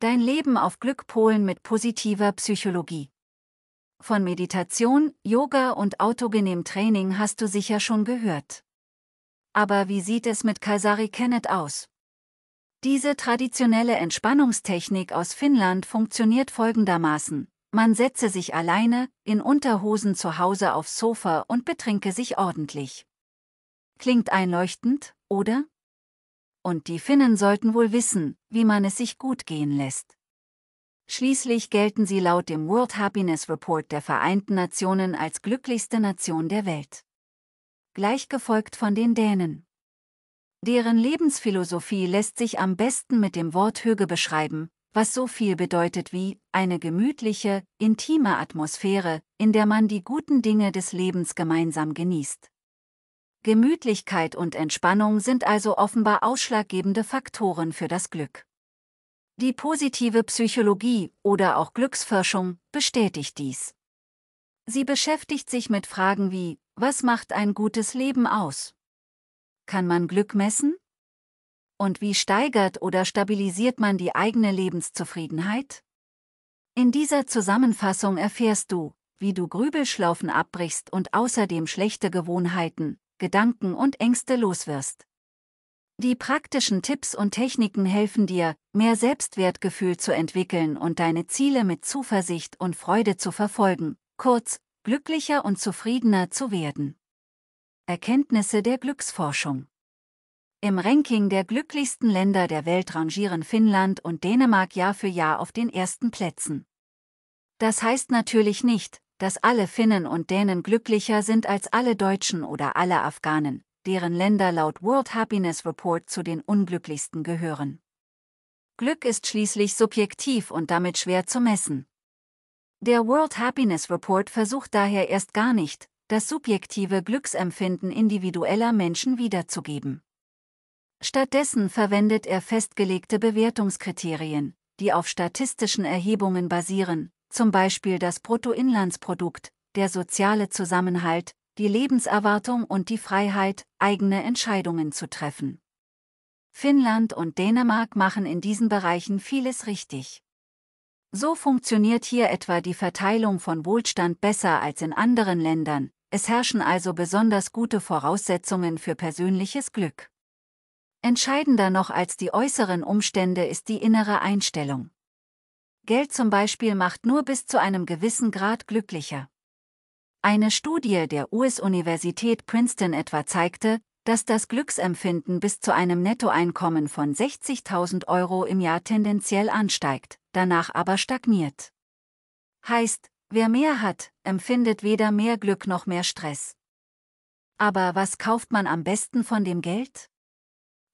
Dein Leben auf Glück polen mit positiver Psychologie. Von Meditation, Yoga und autogenem Training hast du sicher schon gehört. Aber wie sieht es mit Kaisari Kennet aus? Diese traditionelle Entspannungstechnik aus Finnland funktioniert folgendermaßen. Man setze sich alleine, in Unterhosen zu Hause aufs Sofa und betrinke sich ordentlich. Klingt einleuchtend, oder? und die Finnen sollten wohl wissen, wie man es sich gut gehen lässt. Schließlich gelten sie laut dem World Happiness Report der Vereinten Nationen als glücklichste Nation der Welt. Gleichgefolgt von den Dänen. Deren Lebensphilosophie lässt sich am besten mit dem Wort Höge beschreiben, was so viel bedeutet wie eine gemütliche, intime Atmosphäre, in der man die guten Dinge des Lebens gemeinsam genießt. Gemütlichkeit und Entspannung sind also offenbar ausschlaggebende Faktoren für das Glück. Die positive Psychologie oder auch Glücksforschung bestätigt dies. Sie beschäftigt sich mit Fragen wie, was macht ein gutes Leben aus? Kann man Glück messen? Und wie steigert oder stabilisiert man die eigene Lebenszufriedenheit? In dieser Zusammenfassung erfährst du, wie du Grübelschlaufen abbrichst und außerdem schlechte Gewohnheiten, Gedanken und Ängste loswirst. Die praktischen Tipps und Techniken helfen dir, mehr Selbstwertgefühl zu entwickeln und deine Ziele mit Zuversicht und Freude zu verfolgen, kurz, glücklicher und zufriedener zu werden. Erkenntnisse der Glücksforschung Im Ranking der glücklichsten Länder der Welt rangieren Finnland und Dänemark Jahr für Jahr auf den ersten Plätzen. Das heißt natürlich nicht, dass alle Finnen und Dänen glücklicher sind als alle Deutschen oder alle Afghanen, deren Länder laut World Happiness Report zu den unglücklichsten gehören. Glück ist schließlich subjektiv und damit schwer zu messen. Der World Happiness Report versucht daher erst gar nicht, das subjektive Glücksempfinden individueller Menschen wiederzugeben. Stattdessen verwendet er festgelegte Bewertungskriterien, die auf statistischen Erhebungen basieren, zum Beispiel das Bruttoinlandsprodukt, der soziale Zusammenhalt, die Lebenserwartung und die Freiheit, eigene Entscheidungen zu treffen. Finnland und Dänemark machen in diesen Bereichen vieles richtig. So funktioniert hier etwa die Verteilung von Wohlstand besser als in anderen Ländern, es herrschen also besonders gute Voraussetzungen für persönliches Glück. Entscheidender noch als die äußeren Umstände ist die innere Einstellung. Geld zum Beispiel macht nur bis zu einem gewissen Grad glücklicher. Eine Studie der US-Universität Princeton etwa zeigte, dass das Glücksempfinden bis zu einem Nettoeinkommen von 60.000 Euro im Jahr tendenziell ansteigt, danach aber stagniert. Heißt, wer mehr hat, empfindet weder mehr Glück noch mehr Stress. Aber was kauft man am besten von dem Geld?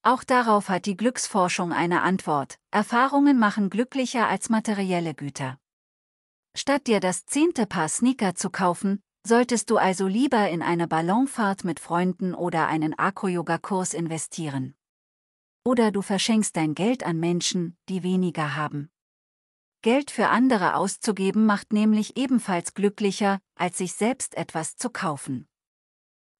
Auch darauf hat die Glücksforschung eine Antwort. Erfahrungen machen glücklicher als materielle Güter. Statt dir das zehnte Paar Sneaker zu kaufen, solltest du also lieber in eine Ballonfahrt mit Freunden oder einen Acro-Yoga-Kurs investieren. Oder du verschenkst dein Geld an Menschen, die weniger haben. Geld für andere auszugeben macht nämlich ebenfalls glücklicher, als sich selbst etwas zu kaufen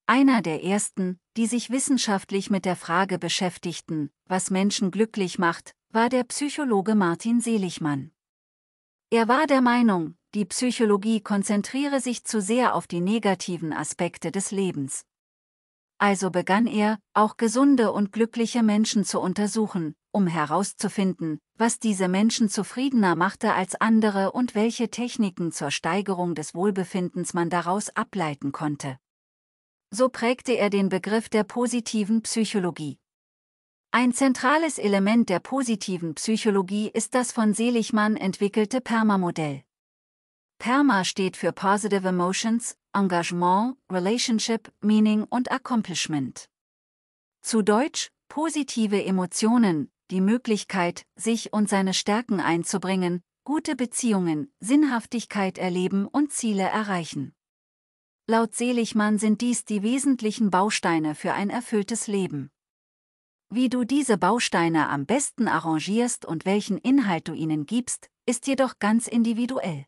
einer der ersten, die sich wissenschaftlich mit der Frage beschäftigten, was Menschen glücklich macht, war der Psychologe Martin Seligmann. Er war der Meinung, die Psychologie konzentriere sich zu sehr auf die negativen Aspekte des Lebens. Also begann er, auch gesunde und glückliche Menschen zu untersuchen, um herauszufinden, was diese Menschen zufriedener machte als andere und welche Techniken zur Steigerung des Wohlbefindens man daraus ableiten konnte so prägte er den Begriff der positiven Psychologie. Ein zentrales Element der positiven Psychologie ist das von Seligmann entwickelte PERMA-Modell. PERMA steht für Positive Emotions, Engagement, Relationship, Meaning und Accomplishment. Zu Deutsch, positive Emotionen, die Möglichkeit, sich und seine Stärken einzubringen, gute Beziehungen, Sinnhaftigkeit erleben und Ziele erreichen. Laut Seligmann sind dies die wesentlichen Bausteine für ein erfülltes Leben. Wie du diese Bausteine am besten arrangierst und welchen Inhalt du ihnen gibst, ist jedoch ganz individuell.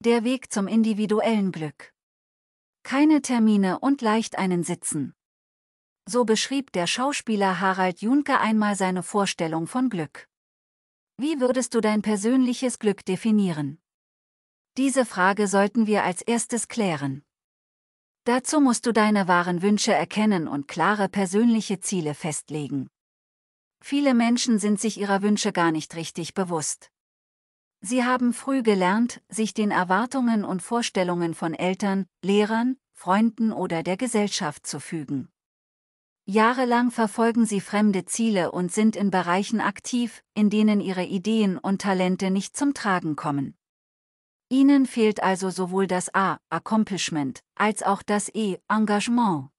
Der Weg zum individuellen Glück. Keine Termine und leicht einen Sitzen. So beschrieb der Schauspieler Harald Junke einmal seine Vorstellung von Glück. Wie würdest du dein persönliches Glück definieren? Diese Frage sollten wir als erstes klären. Dazu musst du deine wahren Wünsche erkennen und klare persönliche Ziele festlegen. Viele Menschen sind sich ihrer Wünsche gar nicht richtig bewusst. Sie haben früh gelernt, sich den Erwartungen und Vorstellungen von Eltern, Lehrern, Freunden oder der Gesellschaft zu fügen. Jahrelang verfolgen sie fremde Ziele und sind in Bereichen aktiv, in denen ihre Ideen und Talente nicht zum Tragen kommen. Ihnen fehlt also sowohl das A, Accomplishment, als auch das E, Engagement.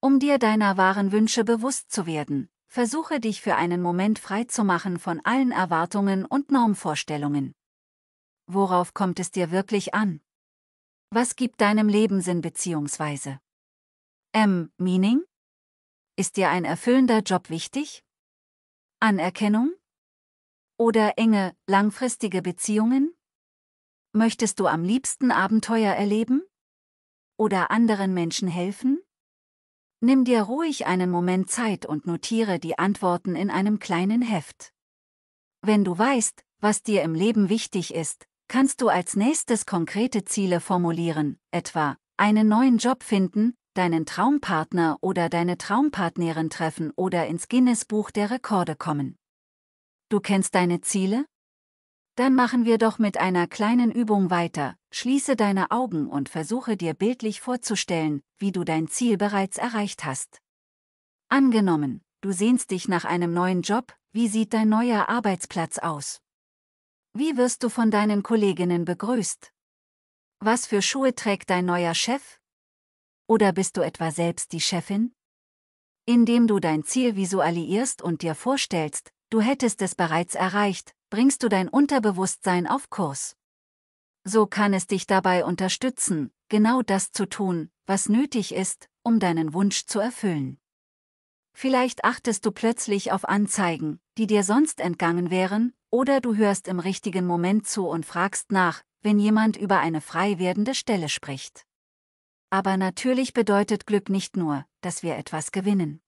Um dir deiner wahren Wünsche bewusst zu werden, versuche dich für einen Moment freizumachen von allen Erwartungen und Normvorstellungen. Worauf kommt es dir wirklich an? Was gibt deinem Leben Sinn bzw. M. Meaning? Ist dir ein erfüllender Job wichtig? Anerkennung? Oder enge, langfristige Beziehungen? Möchtest du am liebsten Abenteuer erleben? Oder anderen Menschen helfen? Nimm dir ruhig einen Moment Zeit und notiere die Antworten in einem kleinen Heft. Wenn du weißt, was dir im Leben wichtig ist, kannst du als nächstes konkrete Ziele formulieren, etwa einen neuen Job finden, deinen Traumpartner oder deine Traumpartnerin treffen oder ins Guinness Buch der Rekorde kommen du kennst deine Ziele? Dann machen wir doch mit einer kleinen Übung weiter, schließe deine Augen und versuche dir bildlich vorzustellen, wie du dein Ziel bereits erreicht hast. Angenommen, du sehnst dich nach einem neuen Job, wie sieht dein neuer Arbeitsplatz aus? Wie wirst du von deinen Kolleginnen begrüßt? Was für Schuhe trägt dein neuer Chef? Oder bist du etwa selbst die Chefin? Indem du dein Ziel visualisierst und dir vorstellst, du hättest es bereits erreicht, bringst du dein Unterbewusstsein auf Kurs. So kann es dich dabei unterstützen, genau das zu tun, was nötig ist, um deinen Wunsch zu erfüllen. Vielleicht achtest du plötzlich auf Anzeigen, die dir sonst entgangen wären, oder du hörst im richtigen Moment zu und fragst nach, wenn jemand über eine frei werdende Stelle spricht. Aber natürlich bedeutet Glück nicht nur, dass wir etwas gewinnen.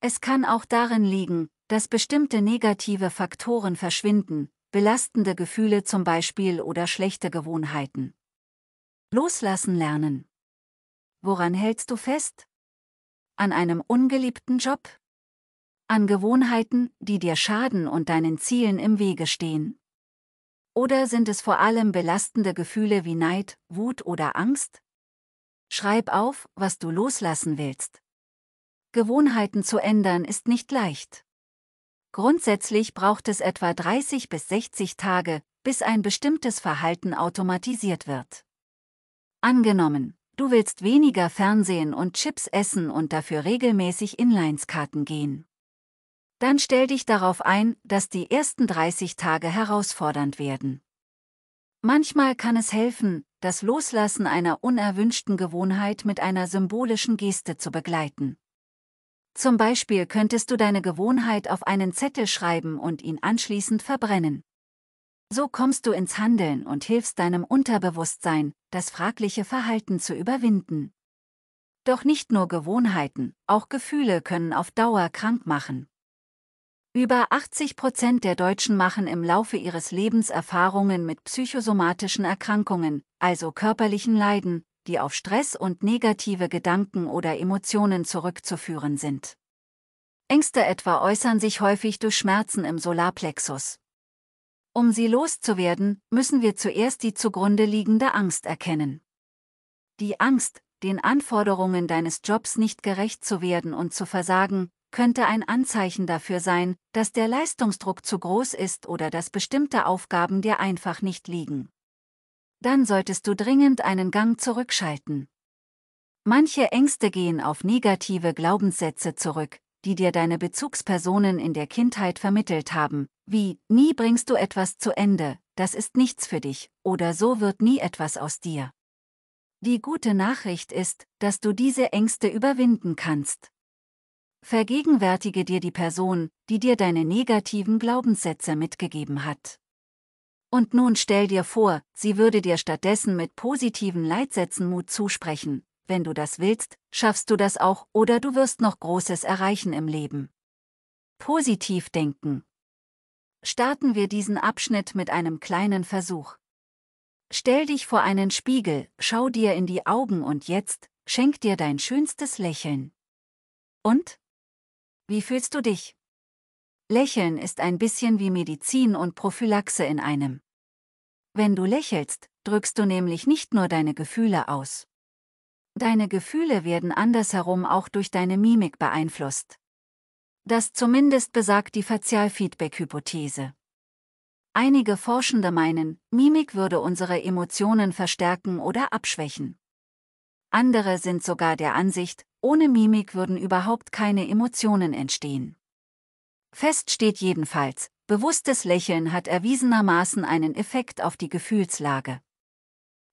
Es kann auch darin liegen, dass bestimmte negative Faktoren verschwinden, belastende Gefühle zum Beispiel oder schlechte Gewohnheiten. Loslassen lernen. Woran hältst du fest? An einem ungeliebten Job? An Gewohnheiten, die dir schaden und deinen Zielen im Wege stehen? Oder sind es vor allem belastende Gefühle wie Neid, Wut oder Angst? Schreib auf, was du loslassen willst. Gewohnheiten zu ändern ist nicht leicht. Grundsätzlich braucht es etwa 30 bis 60 Tage, bis ein bestimmtes Verhalten automatisiert wird. Angenommen, du willst weniger Fernsehen und Chips essen und dafür regelmäßig Inlineskarten gehen. Dann stell dich darauf ein, dass die ersten 30 Tage herausfordernd werden. Manchmal kann es helfen, das Loslassen einer unerwünschten Gewohnheit mit einer symbolischen Geste zu begleiten. Zum Beispiel könntest du deine Gewohnheit auf einen Zettel schreiben und ihn anschließend verbrennen. So kommst du ins Handeln und hilfst deinem Unterbewusstsein, das fragliche Verhalten zu überwinden. Doch nicht nur Gewohnheiten, auch Gefühle können auf Dauer krank machen. Über 80 Prozent der Deutschen machen im Laufe ihres Lebens Erfahrungen mit psychosomatischen Erkrankungen, also körperlichen Leiden, die auf Stress und negative Gedanken oder Emotionen zurückzuführen sind. Ängste etwa äußern sich häufig durch Schmerzen im Solarplexus. Um sie loszuwerden, müssen wir zuerst die zugrunde liegende Angst erkennen. Die Angst, den Anforderungen deines Jobs nicht gerecht zu werden und zu versagen, könnte ein Anzeichen dafür sein, dass der Leistungsdruck zu groß ist oder dass bestimmte Aufgaben dir einfach nicht liegen dann solltest du dringend einen Gang zurückschalten. Manche Ängste gehen auf negative Glaubenssätze zurück, die dir deine Bezugspersonen in der Kindheit vermittelt haben, wie nie bringst du etwas zu Ende, das ist nichts für dich, oder so wird nie etwas aus dir. Die gute Nachricht ist, dass du diese Ängste überwinden kannst. Vergegenwärtige dir die Person, die dir deine negativen Glaubenssätze mitgegeben hat. Und nun stell dir vor, sie würde dir stattdessen mit positiven Leitsätzen Mut zusprechen. Wenn du das willst, schaffst du das auch oder du wirst noch Großes erreichen im Leben. Positiv denken. Starten wir diesen Abschnitt mit einem kleinen Versuch. Stell dich vor einen Spiegel, schau dir in die Augen und jetzt, schenk dir dein schönstes Lächeln. Und? Wie fühlst du dich? Lächeln ist ein bisschen wie Medizin und Prophylaxe in einem. Wenn du lächelst, drückst du nämlich nicht nur deine Gefühle aus. Deine Gefühle werden andersherum auch durch deine Mimik beeinflusst. Das zumindest besagt die Fazialfeedback-Hypothese. Einige Forschende meinen, Mimik würde unsere Emotionen verstärken oder abschwächen. Andere sind sogar der Ansicht, ohne Mimik würden überhaupt keine Emotionen entstehen. Fest steht jedenfalls, bewusstes Lächeln hat erwiesenermaßen einen Effekt auf die Gefühlslage.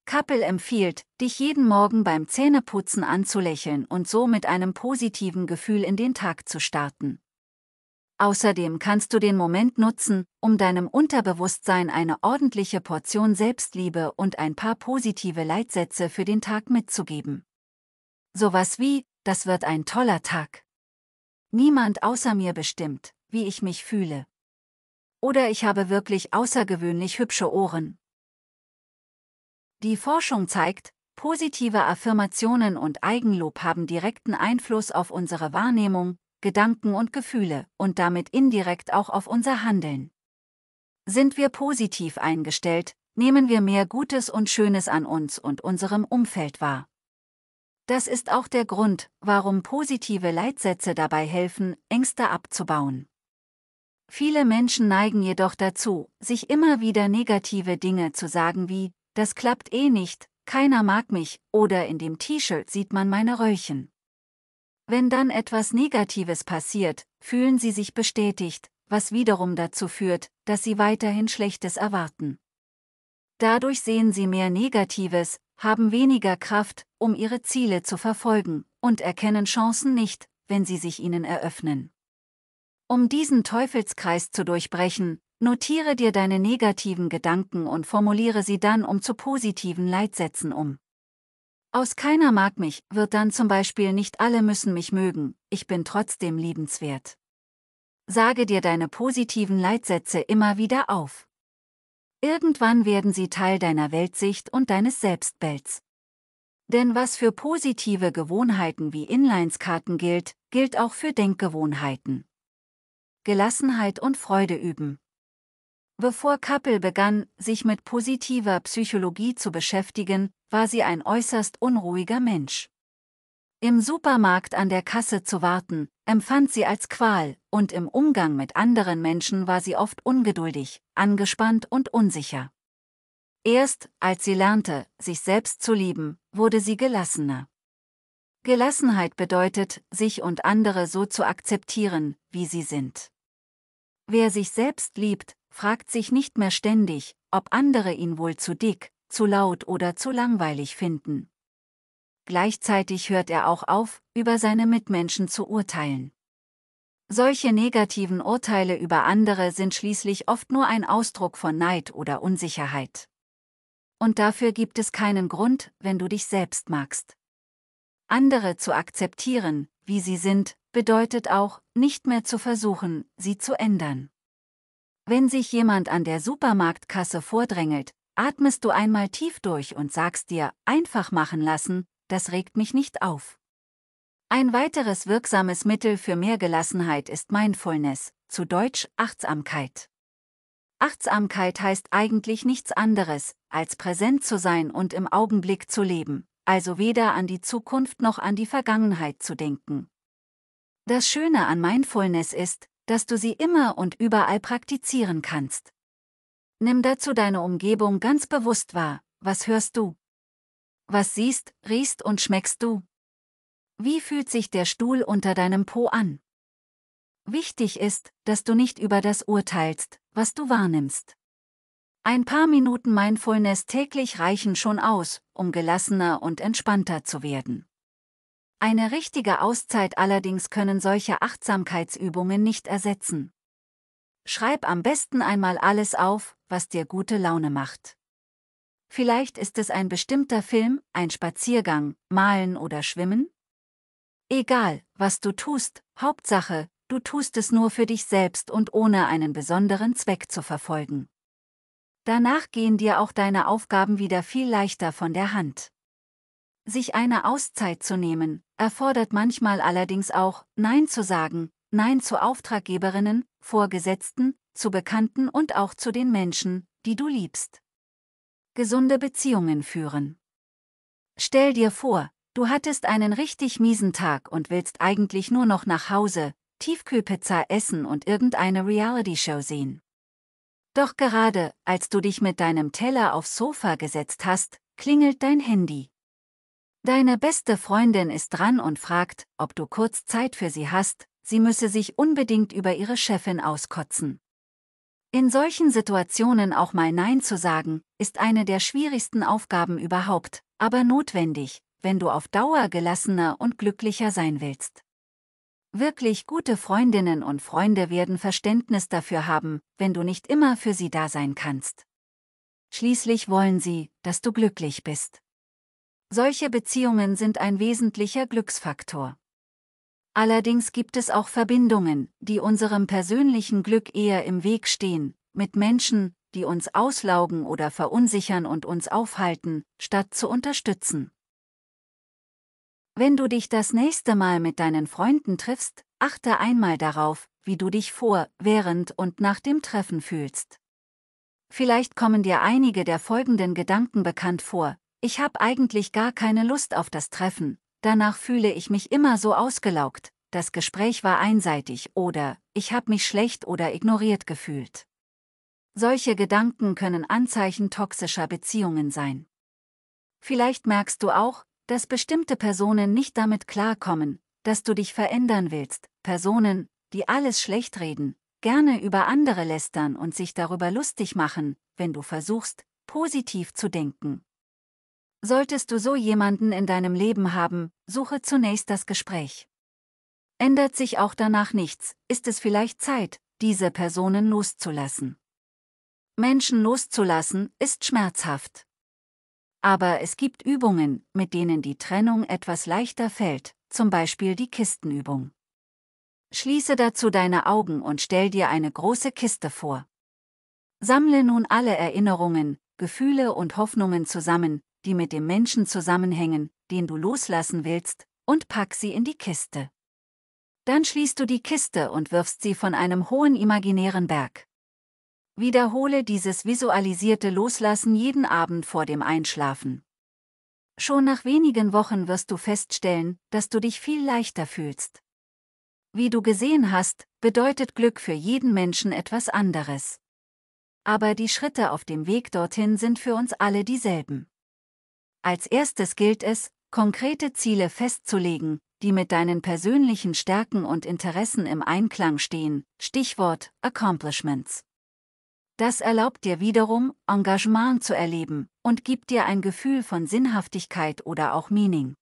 Kappel empfiehlt, dich jeden Morgen beim Zähneputzen anzulächeln und so mit einem positiven Gefühl in den Tag zu starten. Außerdem kannst du den Moment nutzen, um deinem Unterbewusstsein eine ordentliche Portion Selbstliebe und ein paar positive Leitsätze für den Tag mitzugeben. Sowas wie, das wird ein toller Tag. Niemand außer mir bestimmt wie ich mich fühle. Oder ich habe wirklich außergewöhnlich hübsche Ohren. Die Forschung zeigt, positive Affirmationen und Eigenlob haben direkten Einfluss auf unsere Wahrnehmung, Gedanken und Gefühle und damit indirekt auch auf unser Handeln. Sind wir positiv eingestellt, nehmen wir mehr Gutes und Schönes an uns und unserem Umfeld wahr. Das ist auch der Grund, warum positive Leitsätze dabei helfen, Ängste abzubauen. Viele Menschen neigen jedoch dazu, sich immer wieder negative Dinge zu sagen wie, das klappt eh nicht, keiner mag mich, oder in dem T-Shirt sieht man meine Röllchen. Wenn dann etwas Negatives passiert, fühlen sie sich bestätigt, was wiederum dazu führt, dass sie weiterhin Schlechtes erwarten. Dadurch sehen sie mehr Negatives, haben weniger Kraft, um ihre Ziele zu verfolgen, und erkennen Chancen nicht, wenn sie sich ihnen eröffnen. Um diesen Teufelskreis zu durchbrechen, notiere dir deine negativen Gedanken und formuliere sie dann um zu positiven Leitsätzen um. Aus keiner mag mich wird dann zum Beispiel nicht alle müssen mich mögen, ich bin trotzdem liebenswert. Sage dir deine positiven Leitsätze immer wieder auf. Irgendwann werden sie Teil deiner Weltsicht und deines Selbstbilds. Denn was für positive Gewohnheiten wie Inlineskarten gilt, gilt auch für Denkgewohnheiten. Gelassenheit und Freude üben. Bevor Kappel begann, sich mit positiver Psychologie zu beschäftigen, war sie ein äußerst unruhiger Mensch. Im Supermarkt an der Kasse zu warten, empfand sie als Qual, und im Umgang mit anderen Menschen war sie oft ungeduldig, angespannt und unsicher. Erst als sie lernte, sich selbst zu lieben, wurde sie gelassener. Gelassenheit bedeutet, sich und andere so zu akzeptieren, wie sie sind. Wer sich selbst liebt, fragt sich nicht mehr ständig, ob andere ihn wohl zu dick, zu laut oder zu langweilig finden. Gleichzeitig hört er auch auf, über seine Mitmenschen zu urteilen. Solche negativen Urteile über andere sind schließlich oft nur ein Ausdruck von Neid oder Unsicherheit. Und dafür gibt es keinen Grund, wenn du dich selbst magst. Andere zu akzeptieren, wie sie sind, bedeutet auch, nicht mehr zu versuchen, sie zu ändern. Wenn sich jemand an der Supermarktkasse vordrängelt, atmest du einmal tief durch und sagst dir, einfach machen lassen, das regt mich nicht auf. Ein weiteres wirksames Mittel für mehr Gelassenheit ist Mindfulness, zu Deutsch Achtsamkeit. Achtsamkeit heißt eigentlich nichts anderes, als präsent zu sein und im Augenblick zu leben also weder an die Zukunft noch an die Vergangenheit zu denken. Das Schöne an Mindfulness ist, dass du sie immer und überall praktizieren kannst. Nimm dazu deine Umgebung ganz bewusst wahr, was hörst du? Was siehst, riechst und schmeckst du? Wie fühlt sich der Stuhl unter deinem Po an? Wichtig ist, dass du nicht über das urteilst, was du wahrnimmst. Ein paar Minuten Mindfulness täglich reichen schon aus, um gelassener und entspannter zu werden. Eine richtige Auszeit allerdings können solche Achtsamkeitsübungen nicht ersetzen. Schreib am besten einmal alles auf, was dir gute Laune macht. Vielleicht ist es ein bestimmter Film, ein Spaziergang, Malen oder Schwimmen? Egal, was du tust, Hauptsache, du tust es nur für dich selbst und ohne einen besonderen Zweck zu verfolgen. Danach gehen dir auch deine Aufgaben wieder viel leichter von der Hand. Sich eine Auszeit zu nehmen, erfordert manchmal allerdings auch, Nein zu sagen, Nein zu Auftraggeberinnen, Vorgesetzten, zu Bekannten und auch zu den Menschen, die du liebst. Gesunde Beziehungen führen. Stell dir vor, du hattest einen richtig miesen Tag und willst eigentlich nur noch nach Hause, Tiefkühlpizza essen und irgendeine Reality-Show sehen. Doch gerade, als du dich mit deinem Teller aufs Sofa gesetzt hast, klingelt dein Handy. Deine beste Freundin ist dran und fragt, ob du kurz Zeit für sie hast, sie müsse sich unbedingt über ihre Chefin auskotzen. In solchen Situationen auch mal Nein zu sagen, ist eine der schwierigsten Aufgaben überhaupt, aber notwendig, wenn du auf Dauer gelassener und glücklicher sein willst. Wirklich gute Freundinnen und Freunde werden Verständnis dafür haben, wenn du nicht immer für sie da sein kannst. Schließlich wollen sie, dass du glücklich bist. Solche Beziehungen sind ein wesentlicher Glücksfaktor. Allerdings gibt es auch Verbindungen, die unserem persönlichen Glück eher im Weg stehen, mit Menschen, die uns auslaugen oder verunsichern und uns aufhalten, statt zu unterstützen. Wenn du dich das nächste Mal mit deinen Freunden triffst, achte einmal darauf, wie du dich vor, während und nach dem Treffen fühlst. Vielleicht kommen dir einige der folgenden Gedanken bekannt vor. Ich habe eigentlich gar keine Lust auf das Treffen, danach fühle ich mich immer so ausgelaugt, das Gespräch war einseitig oder ich habe mich schlecht oder ignoriert gefühlt. Solche Gedanken können Anzeichen toxischer Beziehungen sein. Vielleicht merkst du auch, dass bestimmte Personen nicht damit klarkommen, dass du dich verändern willst, Personen, die alles schlecht reden, gerne über andere lästern und sich darüber lustig machen, wenn du versuchst, positiv zu denken. Solltest du so jemanden in deinem Leben haben, suche zunächst das Gespräch. Ändert sich auch danach nichts, ist es vielleicht Zeit, diese Personen loszulassen. Menschen loszulassen ist schmerzhaft. Aber es gibt Übungen, mit denen die Trennung etwas leichter fällt, zum Beispiel die Kistenübung. Schließe dazu deine Augen und stell dir eine große Kiste vor. Sammle nun alle Erinnerungen, Gefühle und Hoffnungen zusammen, die mit dem Menschen zusammenhängen, den du loslassen willst, und pack sie in die Kiste. Dann schließt du die Kiste und wirfst sie von einem hohen imaginären Berg. Wiederhole dieses visualisierte Loslassen jeden Abend vor dem Einschlafen. Schon nach wenigen Wochen wirst du feststellen, dass du dich viel leichter fühlst. Wie du gesehen hast, bedeutet Glück für jeden Menschen etwas anderes. Aber die Schritte auf dem Weg dorthin sind für uns alle dieselben. Als erstes gilt es, konkrete Ziele festzulegen, die mit deinen persönlichen Stärken und Interessen im Einklang stehen, Stichwort Accomplishments. Das erlaubt dir wiederum, Engagement zu erleben und gibt dir ein Gefühl von Sinnhaftigkeit oder auch Meaning.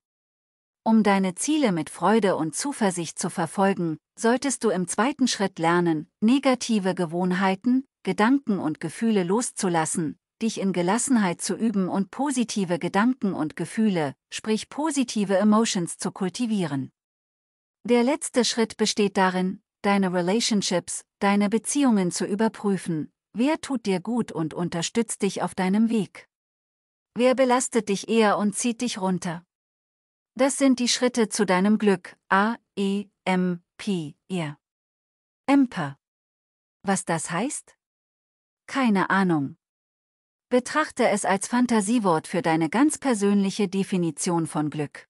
Um deine Ziele mit Freude und Zuversicht zu verfolgen, solltest du im zweiten Schritt lernen, negative Gewohnheiten, Gedanken und Gefühle loszulassen, dich in Gelassenheit zu üben und positive Gedanken und Gefühle, sprich positive Emotions zu kultivieren. Der letzte Schritt besteht darin, deine Relationships, deine Beziehungen zu überprüfen, Wer tut dir gut und unterstützt dich auf deinem Weg? Wer belastet dich eher und zieht dich runter? Das sind die Schritte zu deinem Glück. A, E, M, P, R. Emper. Was das heißt? Keine Ahnung. Betrachte es als Fantasiewort für deine ganz persönliche Definition von Glück.